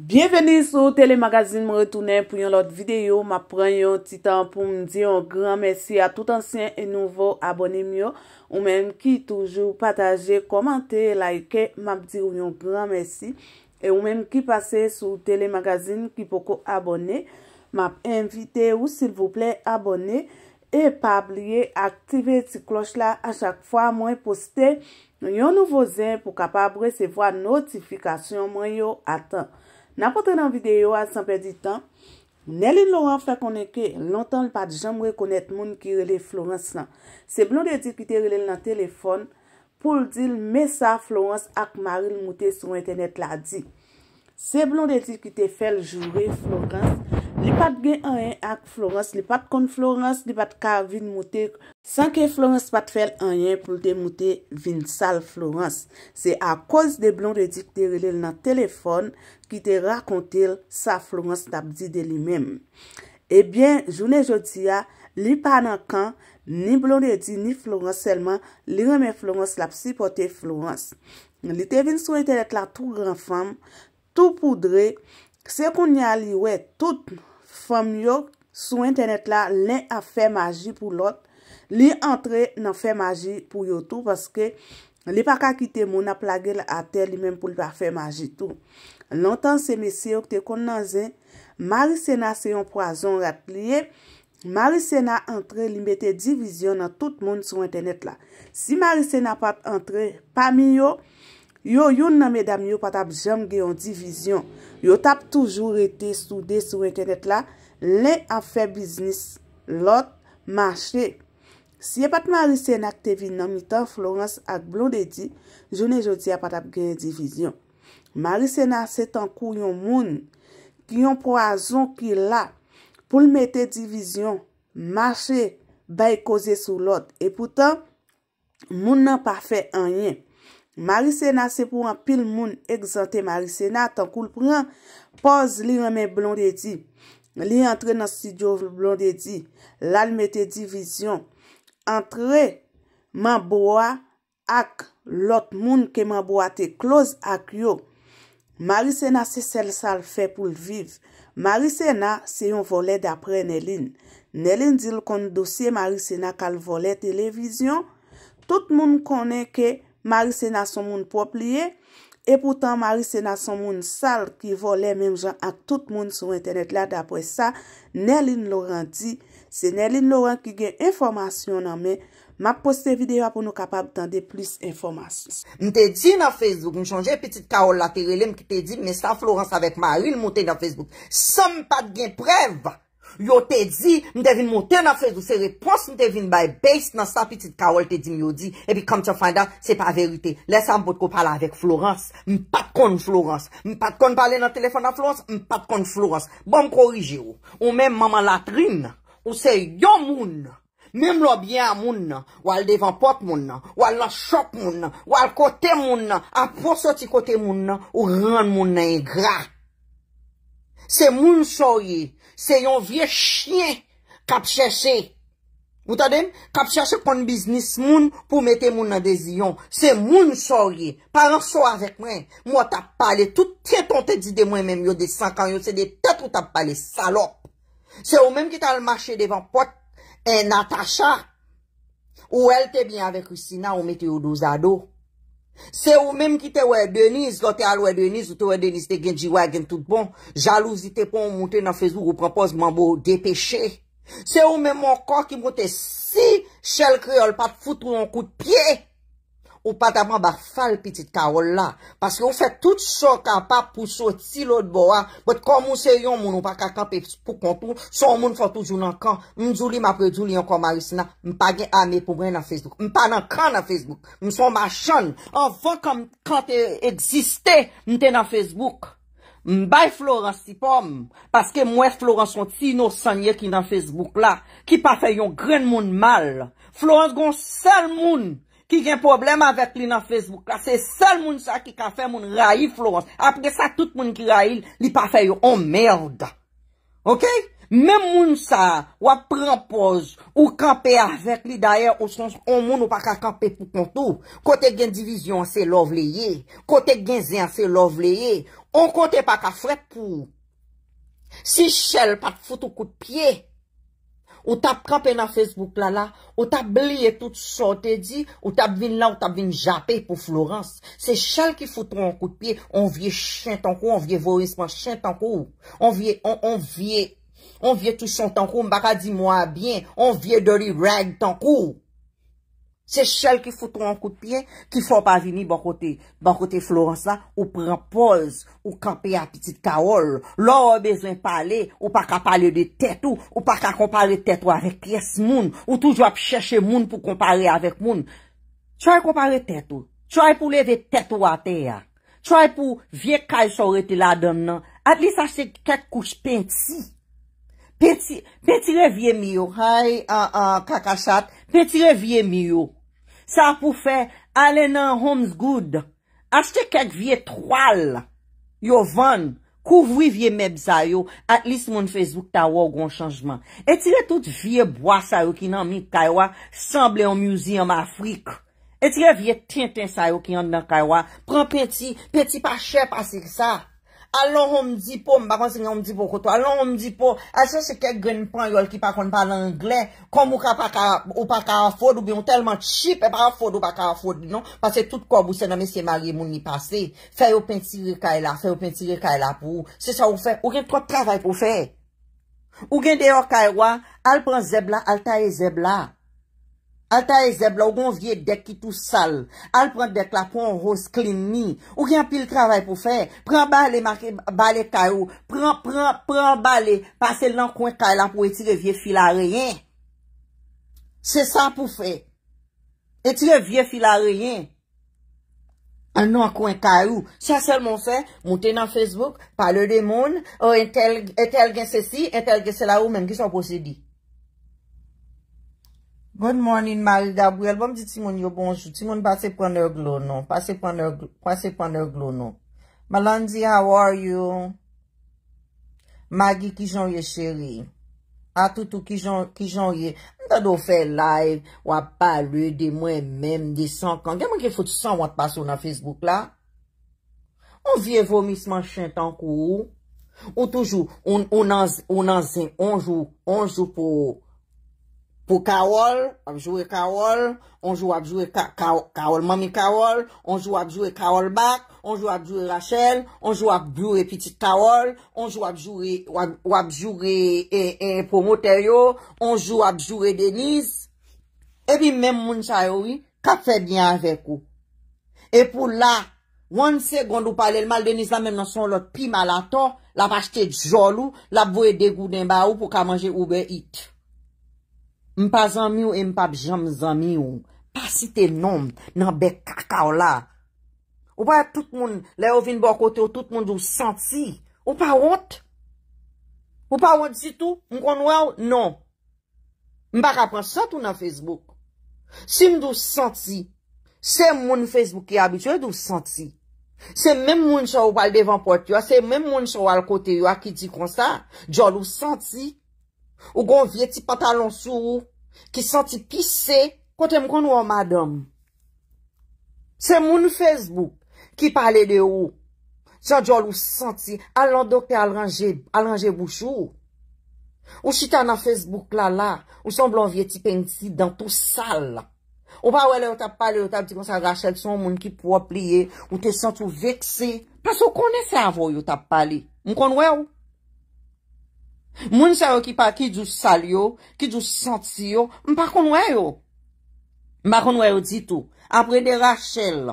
Bienveni sou telemagazin mretounen pou yon lot videyo Ma pren yon titan pou mdi yon gran mersi a tout ansyen e nouvo abonem yo Ou menm ki toujou pataje, komante, laike, map di yon gran mersi E ou menm ki pase sou telemagazin ki poko abone Map invite ou sil vouple abone E pa bliye aktive ti kloch la a chak fwa mwen poste Nou yon nouvo zen pou kapab resevo a notifikasyon mwen yo atan Na potre nan videyo, al san perdi tan, nelin loran fwe koneke, lontan l pat jam rekonet moun ki rele Florence lan. Se blon de dik ki te rele nan telefon, pou l di l me sa Florence ak Marie l moute sou internet la di. Se blon de dik ki te fel jure Florence, Li pat gen anyen ak Florence, li pat kon Florence, li pat ka vin moutek. Sanke Florence pat fel anyen pou te moutek vin sal Florence. Se a koz de blon redik te relil nan telefon ki te rakontil sa Florence tap di de li menm. Ebyen, jounen jodia, li panan kan, ni blon redik ni Florence selman, li remen Florence lap si pote Florence. Li te vin sou etelek la tou granfam, tou poudre, se kon nyali we tout moutek. Fom yo, sou internet la, lè a fè magi pou lòt, lè antre nan fè magi pou yo tou, paske lè pa kakite moun a plage lè a tè, lè mèm pou lè pa fè magi tou. Non tan se mesye yo kte kon nan zè, Marissé nan se yon proazon rat plie, Marissé nan antre li mète divizyon nan tout moun sou internet la. Si Marissé nan pat antre pa mi yo, Yo yon nan medam yo patap jom gen yon divizyon. Yo tap toujou rete sou de sou retenet la. Len ap fe biznis. Lot, mache. Si e pat Marisena ak tevi nan mitan Florence ak blon de di, jounen jodi ap patap gen yon divizyon. Marisena se tankou yon moun ki yon proazon ki la. Poul meten divizyon, mache, bay koze sou lot. E poutan, moun nan pa fe anyen. Marisena se pou an pil moun egzante Marisena tan koul pran poz li reme blondedi. Li entre nan studio blondedi. Lan mette divizyon. Entre man boa ak lot moun ke man boate kloz ak yo. Marisena se sel sal fe pou lviv. Marisena se yon volet dapre Nelin. Nelin dil kon dosye Marisena kal volet televizyon. Tout moun konen ke Marisena Marie se nan son moun pop liye, e poutan Marie se nan son moun sal ki vo le menm jan ak tout moun sou internet la, dapwe sa, Nelly Nloran di, se Nelly Nloran ki gen informasyon nan men, map poste videyo apon nou kapab tande plus informasyon. M te di nan Facebook, m chanje petit kaol la, te relem ki te di, Mesta Florence avèk Marie, mouten nan Facebook, som pa gen prev! Yo te di, mte vin moten na fez ou se repos, mte vin bay beis nan sa pitit kawal te di myo di. E pi kom te fanda, se pa verite. Lesa m pot ko pala avek Florens, m pat kon Florens. M pat kon pale nan telefon na Florens, m pat kon Florens. Bon korije ou, ou men maman latrin, ou se yo moun, men mlobyen moun, ou al devan pot moun, ou al la chok moun, ou al kote moun, aposoti kote moun, ou ran moun nan ingrat. E Se moun soye, se yon vie chien kap chèche. Ou ta dem? Kap chèche kon bisnis moun pou mette moun nan de ziyon. Se moun soye, paran soye avèk mwen. Mwen tap pale, tout tè ton tè di de mwen mèm yon de 5 an, yon se de tèt ou tap pale salop. Se ou mèm ki tal mache devan pot, e Natacha, ou el te bin avèk Usina ou mette yon douzado. Se ou mèm ki te wè denis, lò te al wè denis, ou te wè denis te genji wè gen tout bon, jalouzite pon moutè nan fezou goupropos manbo ou depèche. Se ou mèm an kon ki moutè si, chèl kriol pat foute ou an kout piye. Ou pa taban ba fal pitit karol la. Paske ou fe tout so kapap pou so ti lot bo a. Bot kon moun se yon moun ou pa kakan pe pou kontou. Son moun fotou joun an kan. M joulim apre joul yon kon maris na. M pa gen ame pou mwen nan Facebook. M pa nan kan nan Facebook. M son machan. An fon kan te egziste. M ten nan Facebook. M bay Florence si pom. Paske mwen Florence son ti nou sanye ki nan Facebook la. Ki pa fe yon gren moun mal. Florence gon sel moun. Ki gen problem avèk li nan Facebook la, se sel moun sa ki ka fè moun rayi Florence. Apre sa, tout moun ki rayi li pa fè yo, on merda. Ok? Mem moun sa wap pranpoz ou kampe avèk li daè, ou sons, on moun ou pa ka kampe pou kontou, kote gen divizyon se lov le ye, kote gen zin se lov le ye, on kote pa ka fè pou. Si chèl pat fout ou kout piye, Ou tap kapè nan Facebook la la, ou tap liye tout sa, ou te di, ou tap vin la, ou tap vin jate pou Florence. Se chal ki foutou an kout piye, on vie chen tankou, on vie voïsman chen tankou, on vie, on vie, on vie tout son tankou, mbaka di mwa bien, on vie dori rag tankou. Se chèl ki foutou an kout piye, ki fò pa vini ban kote, ban kote florensa, ou pran poz, ou kampe a pitit kaol, lò ou bezwen pale, ou pa ka pale de tètou, ou pa ka kompare tètou avèk piyes moun, ou touj wap chèche moun pou kompare avèk moun. Chòy kompare tètou, chòy pou leve tètou a tèya, chòy pou vie kaj sorè ti la don nan, atli sa chèk kèk kouch pènt si. Petire vie miyo, hay kakashat, petire vie miyo, sa pou fe, ale nan Homesgood, aske kek vie trwal, yo van, kouvwi vie meb zayo, atlis moun Facebook ta waw gon chanjman. Etire tout vie bwa zayo ki nan mi kawwa, sanble yon museum Afrik. Etire vie tinten zayo ki yon nan kawwa, pran peti, peti pa chep asil sa. Alon ho m di po, m bakon se nye ho m di po koto, alon ho m di po, al se se kek gen pan yol ki pa kon pa l'anglè, kom ou pa karafod ou biyon telman chip, e pa karafod ou pa karafod, non? Pase tout kob ou se nan mesye marye mouni pase, fè yo pentire kaila, e fè yo pentire kaila e pou, se sa ou fè, ou gen kwa travay pou fè. Ou gen deyo kailwa, e al pran zebla, al taye zebla. Al ta e zeb la ou gon vie dek ki tou sal. Al pran dek la pou an rous klin mi. Ou gen pil travay pou fe. Pran bale, bale karou. Pran, pran, pran bale. Pasel nan kwen kar la pou eti de vie fila reyen. Se sa pou fe. Eti de vie fila reyen. An nan kwen karou. Se a sel moun se, moun te nan Facebook, pa le de moun, oh, etel gen se si, etel gen se la ou, men gis an posedi. Good morning Mary Dabouel, bom di Timon yo bonjou. Timon basse pwane glonon, basse pwane glonon. Malandi, how are you? Magi, kijonye cheri. Atoutou, ah, kijonye. Mta do fe live, wapalwe, de mwen menm, de sankan. Gè mwen ge fote 100 wote baso nan Facebook la. On vie vomis manchen tankou. Ou toujou, on anzen, onjou, onjou pou ou. Ou karol, wap jure karol, onjou wap jure karol mami karol, onjou wap jure karol bak, onjou wap jure Rachel, onjou wap jure piti karol, onjou wap jure promoter yo, onjou wap jure Deniz. Epi men moun chayoui, ka fè diyan avèk ou. Epi pou la, wan segond ou pale, mal Deniz la men nan son lot pi mal ato, la vache te jol ou, la vowe degou den ba ou pou ka manje oube ite. Mpa zanmi ou e mpa bjam zanmi ou. Pasite nom nan bek kaka ou la. Ou pa tout moun, le ou vin bo kote ou tout moun d'ou santi. Ou pa wot. Ou pa wot sitou, mkon wè ou, non. Mpa kapan santi ou nan Facebook. Si mdou santi, se moun Facebook ki abitwe d'ou santi. Se mèm moun chou al devan pot yo, se mèm moun chou al kote yo a ki di kon sa. Djon d'ou santi. Ou gon vie ti patalon sou ou. Ki santi pisè kote mkoun wè ou madam. Se moun ou Facebook ki pale de ou. Sanjol ou santi alandoke alranje bouchou. Ou chita nan Facebook la la. Ou san blanvye ti penci dan tou sal la. Ou pa wè le ou tap pale ou ta biti konsa rachèl son moun ki pou wap liye. Ou te santi ou veksi. Pas ou kone se avoy ou tap pale. Mkoun wè ou. Moun chè ou ki pa ki djou sal yo, ki djou santi yo, mpa kon wè yo. Mpa kon wè yo ditou. Apre de Rachel,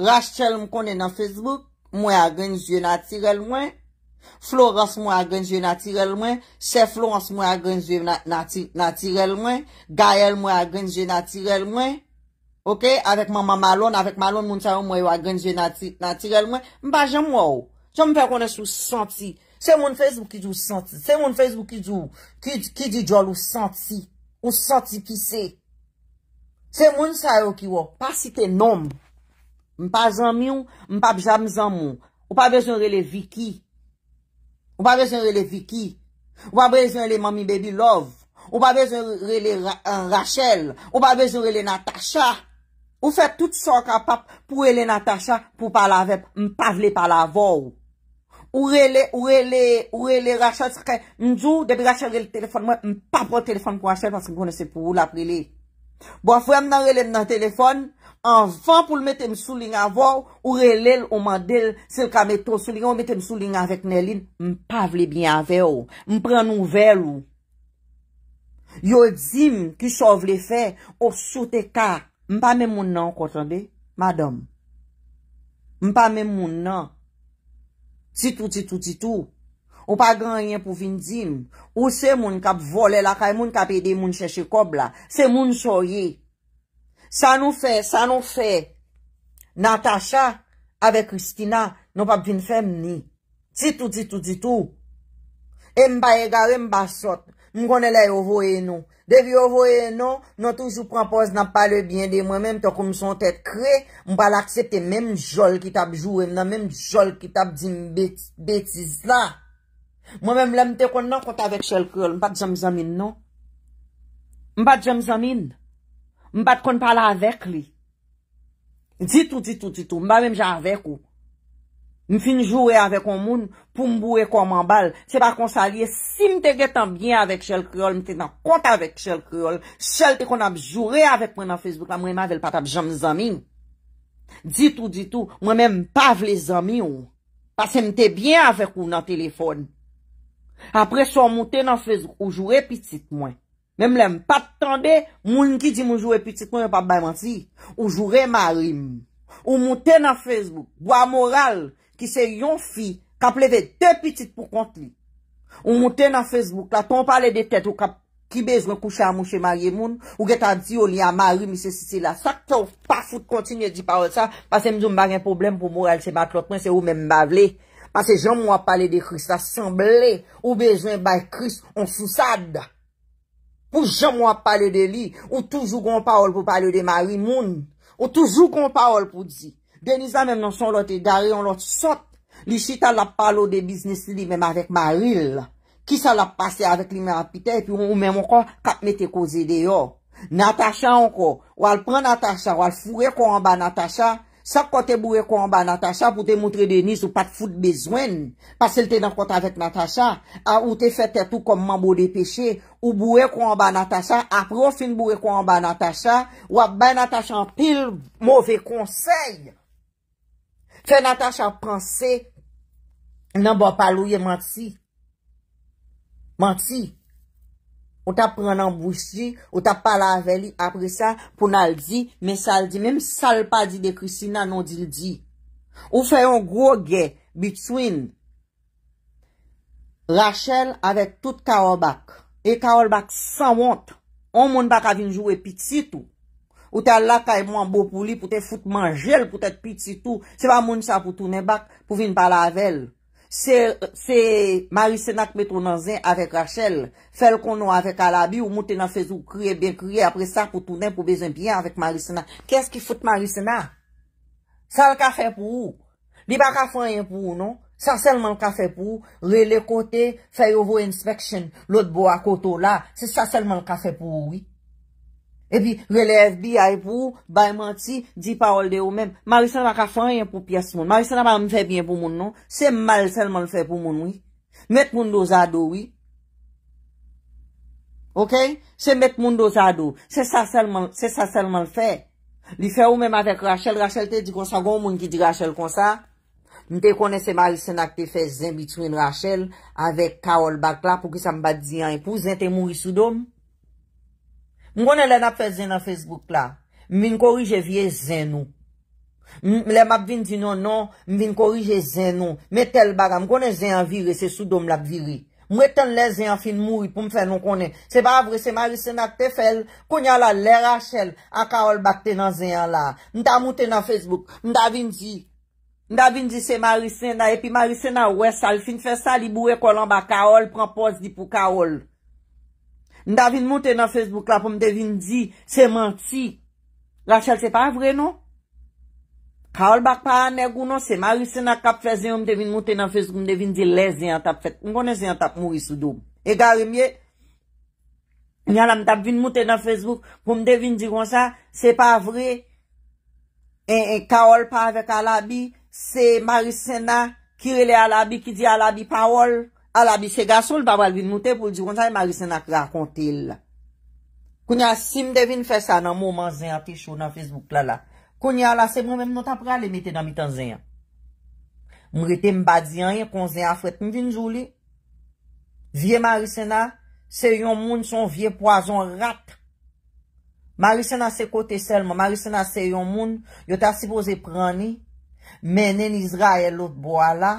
Rachel mkone nan Facebook, mwen a genjye natirel mwen. Florence mwen a genjye natirel mwen. Chef Florence mwen a genjye natirel mwen. Gayel mwen a genjye natirel mwen. Ok, avèk maman Malone, avèk Malone moun chè ou mwen a genjye natirel mwen. Mpa jè mwen ou, jè mwen fè konè sou santi. Se moun Facebook ki di ou santi, se moun Facebook ki di ou, ki di diol ou santi, ou santi ki se. Se moun sayo ki wò, pa si te nom. Mpa zanmion, mpa bjam zanmoun. Ou pa bejoun rele Vicky. Ou pa bejoun rele Vicky. Ou pa bejoun rele Mami Baby Love. Ou pa bejoun rele euh, Rachel. Ou pa bejoun rele Natasha. Ou fe tout son kapap pou rele Natasha pou pale avep mpavle pale avòw. Ou rele, ou rele, ou rele rachat. Sikè, mdjou, debi rachat rele telefon mwen, mpa pou telefon pou rachat, paske mkwene se pou ou la prele. Bo, fwe m nan rele nan telefon, anvan pou l mette msou ling avou, ou rele l, ou mandel, sel ka mette msou ling, ou mette msou ling avèk nelin, mpa vle blyan vè ou, mpren nou vè ou. Yo ebzim, ki chow vle fè, ou sote ka, mpa mè moun nan, kwa chande, madame. Mpa mè moun nan, Titou, titou, titou. Ou pa ganyen pou vin zin. Ou se moun kap vole la, ka moun kap edi moun se shikob la. Se moun soye. Sa nou fe, sa nou fe. Natasha ave Christina nou pa vin fem ni. Titou, titou, titou. En ba e gare, en ba sot. Mwen konen la yo voye nou. Devi yo voye nou, nou tou sou prampoz nan pale bien de mwen menm to kom son tet kre. Mwen pal aksepte menm jol ki tab jowe mnen, menm jol ki tab di mbetiz la. Mwen menm lemte kon nan konta vek chel krel, mwen pat jamzamin nou. Mwen pat jamzamin. Mwen pat kon pala avek li. Ditou, ditou, ditou, mwen pa menm jan avek ou. Mi fin joure avèk ou moun pou mbouè kon man bal. Se pa konsalye, si mte gètan byen avèk chèl kriol, mte nan kont avèk chèl kriol, chèl te kon ap joure avèk mwen an Facebook la, mwen mè avèl pat ap jom zami. Di tou, di tou, mwen mè mpav lè zami ou. Pase mte byen avèk ou nan telefon. Apre, son moutè nan Facebook, ou joure pitit mwen. Mè mè mpap tande, moun ki di mou joure pitit mwen, mwen mpap bè mwansi, ou joure marim. Ou moutè nan Facebook, mwa moral, Ki se yon fi ka pleve de pitit pou kont li. Ou mouten na Facebook la, ton pale de tet ou ka ki bezwen koucha mouche Marie Moun, ou geta di ou li a Marie, misè si si la. Sakte ou pas ou kontinye di pale sa, pase mizou m bagen problem pou mou el se bat lot, mwen se ou men mbavle. Pase jom wap pale de Christ, asemble ou bezwen bay Christ, on sou sad. Ou jom wap pale de li, ou toujou kon pale pou pale de Marie Moun, ou toujou kon pale pou di. Denisa men nan son lote gare, on lote sot. Li si talap palo de biznis li, mèm avèk maril. Ki salap pase avèk li mèm apite, pi ou mèm ankon, kat mè te koze de yo. Natacha ankon, wal pren Natacha, wal fure kon anba Natacha, sa kote bouwe kon anba Natacha, pou te moutre Denisa ou pat foute bezwen, pasel te nan kont avèk Natacha, a ou te fète tout kon mambou de peche, ou bouwe kon anba Natacha, apro fin bouwe kon anba Natacha, wak bay Natacha an pil mouve konsey, Fè natache a pranse, nan bo palou ye manti. Manti. Ou ta pre nan bousi, ou ta pala a veli apre sa pou nan l di, men sa l di, men sal pa di de krisi nan non di l di. Ou fè yon gro gè, bitwine. Rachel avek tout kaol bak. E kaol bak san wont. On moun bak avin jowe pitit ou. Ou te al la ka e moun bo pou li pou te foute manjel pou te pit si tou. Se pa moun sa pou tounen bak pou vin pala avel. Se Marissena k meton nan zin avek Rachel. Fel konon avek ala bi ou moun te nan fezou kriye ben kriye apre sa pou tounen pou bezon piyan avek Marissena. Kè s ki foute Marissena? Sa l ka fè pou ou? Li bak a fwenye pou ou non? Sa selman l ka fè pou ou? Le le kote fè yo vo inspeksyon. L ot bo akoto la. Se sa selman l ka fè pou ou wite? E pi relef bi a epou, bay manti, di parol de ou men. Marisena mak a fanyan pou pias moun. Marisena man mwen fè bien pou moun nou. Se mal selman l fè pou moun, oui. Met moun do zado, oui. Ok? Se met moun do zado. Se sa selman l fè. Li fè ou men avek Rachel. Rachel te di konsa goun moun ki di Rachel konsa. Mwen te konesse Marisena ki te fè zin bitwin Rachel avek Karol Bakla pou ki sa mbati zin an epou. Zin te moun risoudoum. Mwen konen lè nap fè zèn nan Facebook la, mwen korije vie zèn nou. Mwen lè map vin di nou nou, mwen korije zèn nou. Mwen tel bagan, mwen konen zèn viri, se sou dom lap viri. Mwen etan lè zèn fin moui pou mwen fè nou konen. Se ba avre se Marissena te fèl, konya la lè rachel, a kaol bak te nan zèn la. Mwen ta mouten nan Facebook, mwen da vin di. Mwen da vin di se Marissena, epi Marissena ouè sal, fin fè sal li bouè kolan ba kaol, pran pos di pou kaol. Nda vin mouten nan Facebook la pou m devin di se manti. La chal se pa vre non? Kaol bak pa anegou non? Se Marissena kap fezen yon m devin mouten nan Facebook m devin di lez yon tap fet. Yon konen yon tap mouri soudoum. E gare mye? Nya la m tap vin mouten nan Facebook pou m devin di kon sa se pa vre. E, e kaol pa avek alabi se Marissena ki rele alabi ki di alabi paol. ala bisye gasol babal bin mouten pou di kon zay e Marissena krakontil. Koun ya sim devin fè sa nan mouman zè an ti chou nan Facebook la la. Koun ya la se moun men mnoutan prale metè nan mitan zè an. Mwen rete mbadi an, kon zè an fwèt mvin joulè. Vye Marissena, se yon moun son vie poason rat. Marissena se kote selman, Marissena se yon moun, yo ta sipo zè prani menen izra elot bo ala,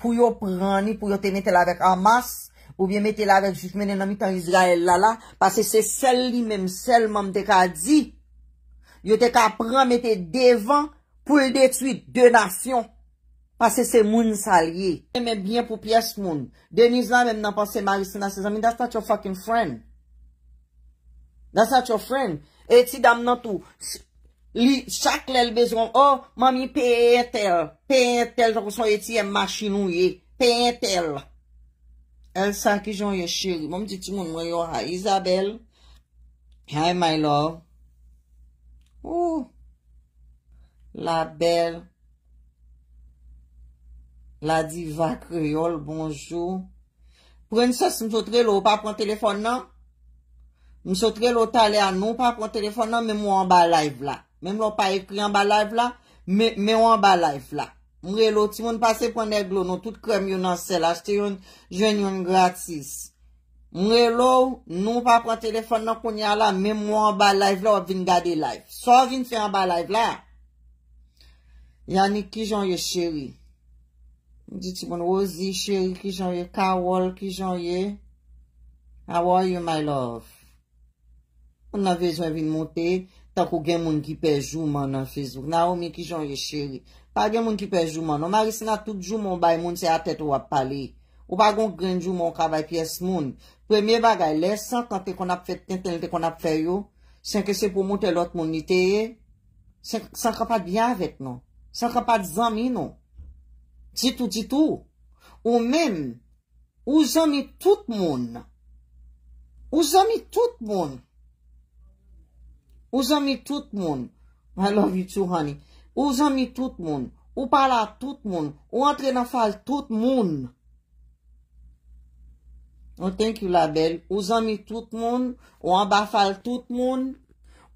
pou yo prani, pou yo te mette lavek amas, pou yo mette lavek jifmen en amit an Izrael lala, pa se se sel li menm sel manm de ka di, yo de ka pran mette devan pou l detuit de nasyon, pa se se moun salye. E menm byen pou pias moun, deniz la menm nan panse Marissina se zami, that's not your fucking friend. That's not your friend. Et si dam nan tou, si... Li sak lè l bezon. Oh, mami pey entel. Pey entel. Zako son eti yè machinoun yè. Pey entel. El sak yon yè chéri. Mou mdi ti moun mwen yon a Isabelle. Hi my love. Ou. La belle. La diva kriol. Bonjour. Prensè si msotre lò. Ou pa pon telefon nan? Msotre lò talè an nou. Ou pa pon telefon nan? Mè moun an ba live la. Mem lò pa ekri an ba laif la, men wè an ba laif la. Mwè lò, ti moun pase pwende glonon, tout krem yon nan sel, achte yon jwen yon gratis. Mwè lò, nou pa pran telefon nan konya la, men mwè an ba laif la, wè vin gade laif. Sò vin fè an ba laif la. Yanni, ki jan yon chéri? Di ti moun, ozi, chéri, ki jan yon, karol, ki jan yon. How are you, my love? Mwè nan vezwen vin monte. Tak ou gen moun ki pejou moun nan Facebook. Na ou mi ki jan ye cheri. Pa gen moun ki pejou moun. Ou ma risina tout jou moun bay moun se a tet ou ap pale. Ou bagon grenjou moun kavay piyes moun. Premye bagay lè, 50 kon ap fet, 30 kon ap feyo. 50 pou moun telot moun ite ye. 50 pa diyan vet nou. 50 pa dizan mi nou. Titou, titou. Ou men, ou jan mi tout moun. Ou jan mi tout moun. Ou zan mi tout moun? I love you too, honey. Ou zan mi tout moun? Ou pala tout moun? Ou antre nan fal tout moun? Oh, thank you, la belle. Ou zan mi tout moun? Ou an ba fal tout moun?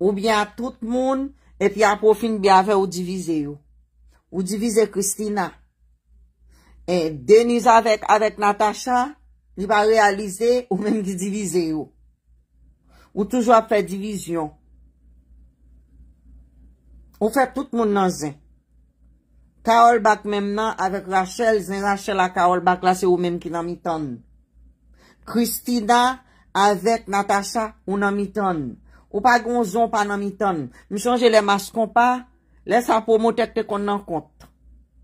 Ou byan tout moun? Et pi an pou fin byan ve ou divize yo. Ou divize Kristina. Et Denis avèk, avèk Natacha, ni pa realize ou men di divize yo. Ou toujwa fè divizyon. Ou fe tout moun nan zin. Kaol bak menman avek Rachel, zin Rachel la kaol bak la se ou menm ki nan mi ton. Christina avek Natasha ou nan mi ton. Ou pa gonzon pa nan mi ton. Mishanje le mas kon pa, le sa pou mou tek te kon nan kont.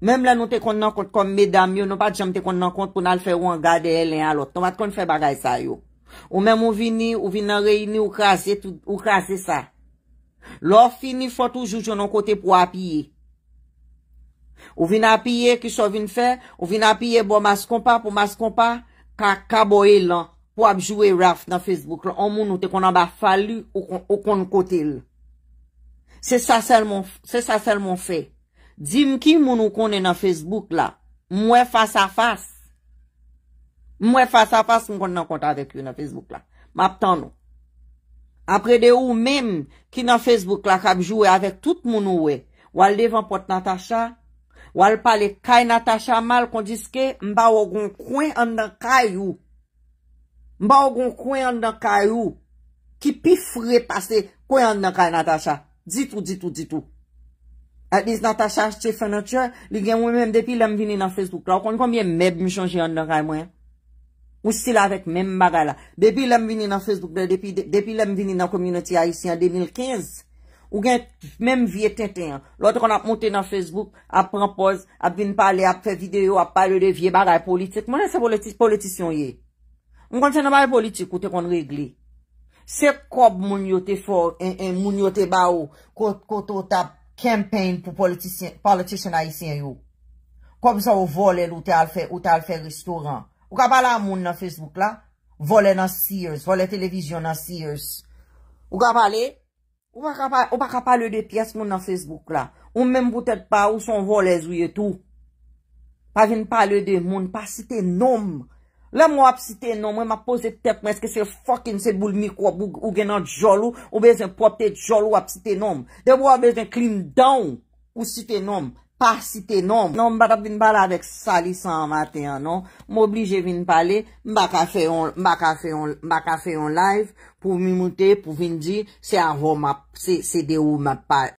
Menm la nou te kon nan kont kom medan miyo, nou pa djem te kon nan kont pou nan fe wangade elen alot. Ton vat kon fe bagay sa yo. Ou menm ou vini, ou vini reyini, ou krasi sa. Ou vini reyini, ou krasi sa. Lò fini fò toujou joun an kote pou apiye. Ou vina apiye kishò vini fè, ou vina apiye pou mas kompa, pou mas kompa, ka kaboye lan pou apjou e raf nan Facebook la. An moun nou te konan ba falu ou konan kote l. Se sa sel moun fè. Dim ki moun nou konan nan Facebook la, mwen fasa fasa. Mwen fasa fasa mwen konan konta dek yo nan Facebook la. Map tan nou. Apre de ou men, ki nan Facebook la kab jowe avek tout moun ou we, wale devan pot Natacha, wale pale kay Natacha mal kondiske, mba wagon kwen an nan kay ou, mba wagon kwen an nan kay ou, ki pi frepaste kwen an nan kay Natacha, ditou, ditou, ditou. A biz Natacha chè fè nan tchè, li gen wè men depi lèm vini nan Facebook la, kon konbyen mèb mi chanje an nan kay mwen. Ou si la vek menm bagay la. Depi lem vini nan Facebook de, depi lem vini nan community a isi an 2015, ou gen menm vie ten ten. Lote kon ap monte nan Facebook, ap prempoz, ap vin pale, ap fe video, ap pale de vie bagay politik. Mwen an se politisyon ye. Mwen kon se nan bagay politik ou te kon regli. Se kob moun yo te for, moun yo te ba ou, koto ta campaign pou politisyon a isi an yo. Kob sa ou vole ou te al fe restaurant. Ou ka pale a moun nan Facebook la, vole nan Sears, vole televizyon nan Sears. Ou ka pale, ou pa ka pale de piyes moun nan Facebook la, ou menm boutet pa ou son volez ou yetou. Pa vin pale de moun, pa site nom. La moun ap site nom, mwen ma pose tep mwen eske se fokin se boulmik wap ou genan djolou, ou bezan potet djolou ap site nom. Debo ap bezan klim dan ou site nom. Par site nom. Nom baka vin bala vek salisan maten, non? M'oblije vin pale, baka feyon live, pou mimoute, pou vin di, se a ho ma, se de ou ma pale.